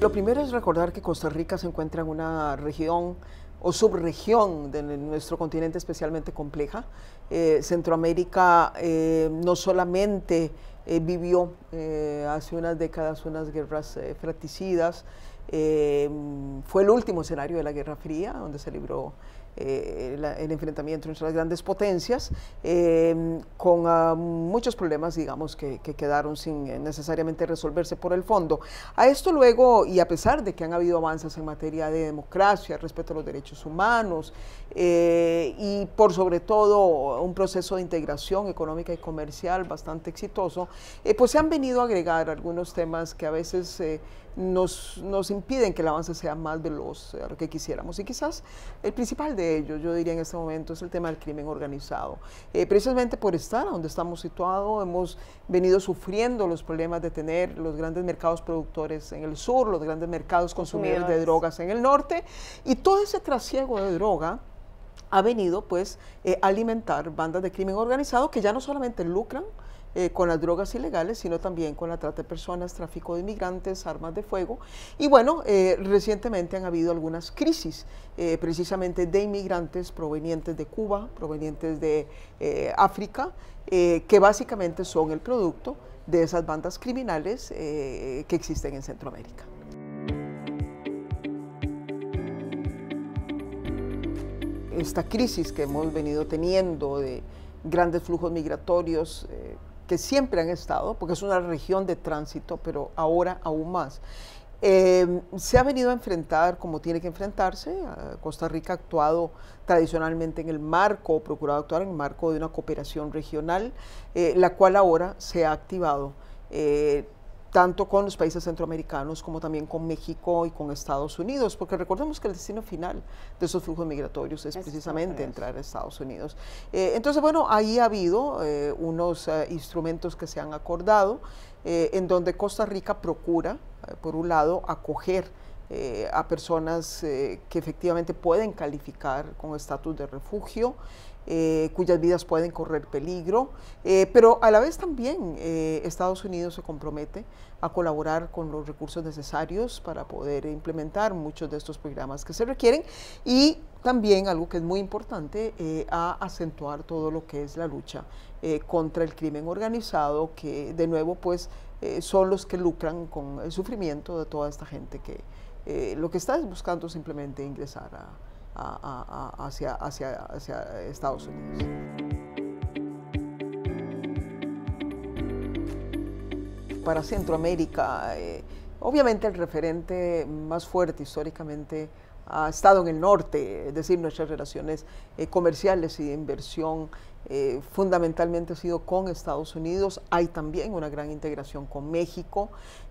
Lo primero es recordar que Costa Rica se encuentra en una región o subregión de nuestro continente especialmente compleja. Eh, Centroamérica eh, no solamente eh, vivió hace unas décadas unas guerras fratricidas, fue el último escenario de la Guerra Fría, donde se libró eh, el enfrentamiento entre las grandes potencias, eh, con ah, muchos problemas, digamos, que, quedaron sin eh, necesariamente resolverse por el fondo. A esto luego, y a pesar de que han habido avances en materia de democracia, respeto a los derechos humanos, y por sobre todo un proceso de integración económica y comercial bastante exitoso, pues se han venido a agregar algunos temas que a veces... nos, nos impiden que el avance sea más veloz a lo que quisiéramos. Y quizás el principal de yo diría en este momento, es el tema del crimen organizado. Eh, precisamente por estar donde estamos situados, hemos venido sufriendo los problemas de tener los grandes mercados productores en el sur, los grandes mercados consumidores de drogas en el norte, y todo ese trasiego de droga ha venido pues eh, alimentar bandas de crimen organizado que ya no solamente lucran, eh, con las drogas ilegales, sino también con la trata de personas, tráfico de inmigrantes, armas de fuego. Y bueno, eh, recientemente han habido algunas crisis eh, precisamente de inmigrantes provenientes de Cuba, provenientes de África, que básicamente son el producto de esas bandas criminales que existen en Centroamérica. Esta crisis que hemos venido teniendo de grandes flujos migratorios, que siempre han estado, porque es una región de tránsito, pero ahora aún más. Eh, se ha venido a enfrentar como tiene que enfrentarse. Ah, Costa Rica ha actuado tradicionalmente en el marco, procurado actuar en el marco de una cooperación regional, eh, la cual ahora se ha activado. Eh, tanto con los países centroamericanos como también con México y con Estados Unidos, porque recordemos que el destino final de esos flujos migratorios es, precisamente entrar a Estados Unidos. Eh, entonces, bueno, ahí ha habido eh, unos eh, instrumentos que se han acordado, en donde Costa Rica procura, por un lado, acoger a personas que efectivamente pueden calificar con estatus de refugio. Eh, cuyas vidas pueden correr peligro, eh, pero a la vez también eh, Estados Unidos se compromete a colaborar con los recursos necesarios para poder implementar muchos de estos programas que se requieren y también algo que es muy importante, a acentuar todo lo que es la lucha contra el crimen organizado, que de nuevo pues son los que lucran con el sufrimiento de toda esta gente que lo que está es buscando simplemente ingresar a, hacia, Estados Unidos. Para Centroamérica, eh, obviamente el referente más fuerte históricamente ha estado en el norte, es decir, nuestras relaciones eh, comerciales y de inversión eh, fundamentalmente ha sido con Estados Unidos, hay también una gran integración con México.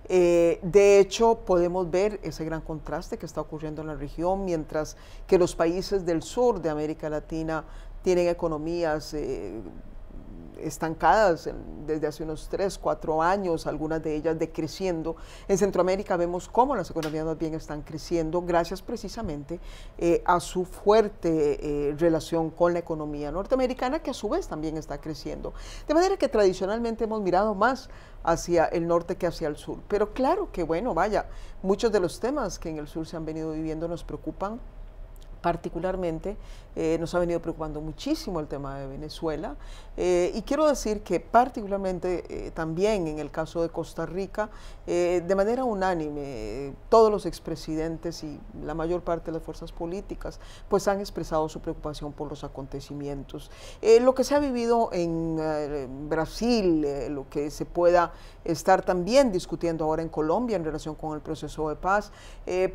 Eh, de hecho, podemos ver ese gran contraste que está ocurriendo en la región, mientras que los países del sur de América Latina tienen economías estancadas desde hace unos tres, cuatro años, algunas de ellas decreciendo. En Centroamérica vemos cómo las economías más bien están creciendo gracias precisamente eh, a su fuerte eh, relación con la economía norteamericana que a su vez también está creciendo. De manera que tradicionalmente hemos mirado más hacia el norte que hacia el sur. Pero claro que bueno, vaya, muchos de los temas que en el sur se han venido viviendo nos preocupan particularmente eh, nos ha venido preocupando muchísimo el tema de Venezuela eh, y quiero decir que particularmente eh, también en el caso de Costa Rica, de manera unánime, todos los expresidentes y la mayor parte de las fuerzas políticas pues han expresado su preocupación por los acontecimientos. lo que se ha vivido en Brasil, lo que se pueda estar también discutiendo ahora en Colombia en relación con el proceso de paz,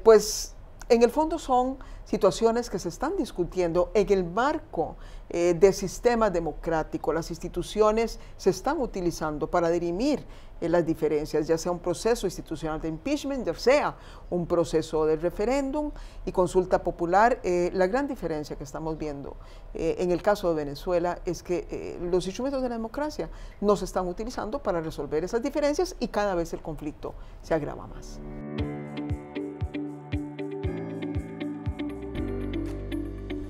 pues en el fondo son situaciones que se están discutiendo en el marco de eh, del sistema democrático. Las instituciones se están utilizando para dirimir eh, las diferencias, ya sea un proceso institucional de impeachment, ya sea un proceso de referéndum y consulta popular. Eh, la gran diferencia que estamos viendo en el caso de Venezuela es que los instrumentos de la democracia no se están utilizando para resolver esas diferencias y cada vez el conflicto se agrava más.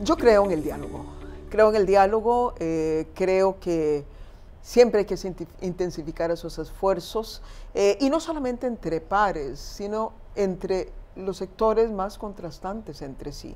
Yo creo en el diálogo. Creo en el diálogo, eh, creo que siempre hay que intensificar esos esfuerzos, eh, y no solamente entre pares, sino entre los sectores más contrastantes entre sí.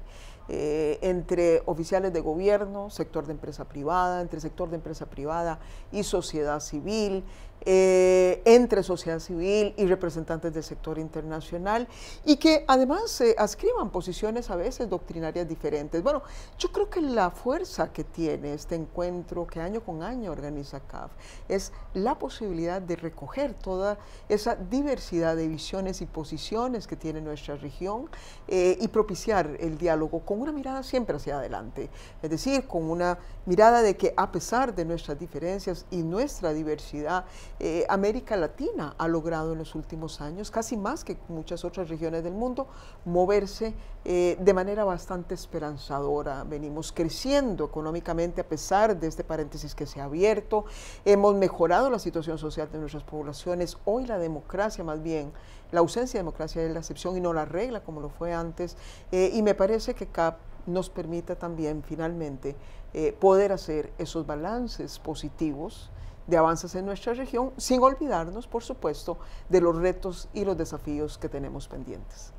Eh, entre oficiales de gobierno, sector de empresa privada, entre sector de empresa privada y sociedad civil, eh, entre sociedad civil y representantes del sector internacional y que además se eh, ascriban posiciones a veces doctrinarias diferentes. Bueno, yo creo que la fuerza que tiene este encuentro que año con año organiza CAF es la posibilidad de recoger toda esa diversidad de visiones y posiciones que tiene nuestra región y propiciar el diálogo con una mirada siempre hacia adelante, es decir, con una mirada de que a pesar de nuestras diferencias y nuestra diversidad, eh, América Latina ha logrado en los últimos años, casi más que muchas otras regiones del mundo, moverse eh, de manera bastante esperanzadora. Venimos creciendo económicamente a pesar de este paréntesis que se ha abierto, hemos mejorado la situación social de nuestras poblaciones, hoy la democracia más bien, la ausencia de democracia es la excepción y no la regla como lo fue antes, eh, y me parece que cada nos permita también finalmente eh, poder hacer esos balances positivos de avances en nuestra región, sin olvidarnos, por supuesto, de los retos y los desafíos que tenemos pendientes.